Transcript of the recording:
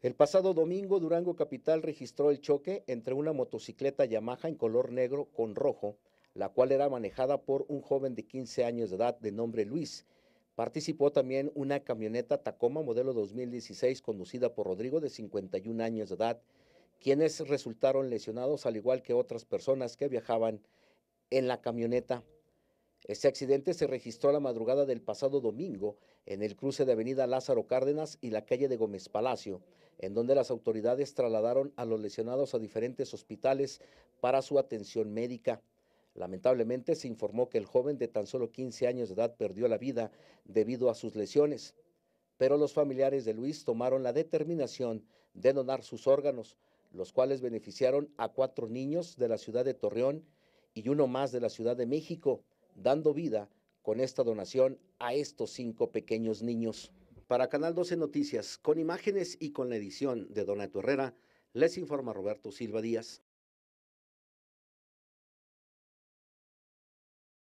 El pasado domingo, Durango Capital registró el choque entre una motocicleta Yamaha en color negro con rojo, la cual era manejada por un joven de 15 años de edad de nombre Luis. Participó también una camioneta Tacoma modelo 2016 conducida por Rodrigo de 51 años de edad, quienes resultaron lesionados al igual que otras personas que viajaban en la camioneta. Este accidente se registró a la madrugada del pasado domingo en el cruce de Avenida Lázaro Cárdenas y la calle de Gómez Palacio, en donde las autoridades trasladaron a los lesionados a diferentes hospitales para su atención médica. Lamentablemente se informó que el joven de tan solo 15 años de edad perdió la vida debido a sus lesiones, pero los familiares de Luis tomaron la determinación de donar sus órganos, los cuales beneficiaron a cuatro niños de la ciudad de Torreón y uno más de la Ciudad de México, dando vida con esta donación a estos cinco pequeños niños. Para Canal 12 Noticias, con imágenes y con la edición de Donato Herrera, les informa Roberto Silva Díaz.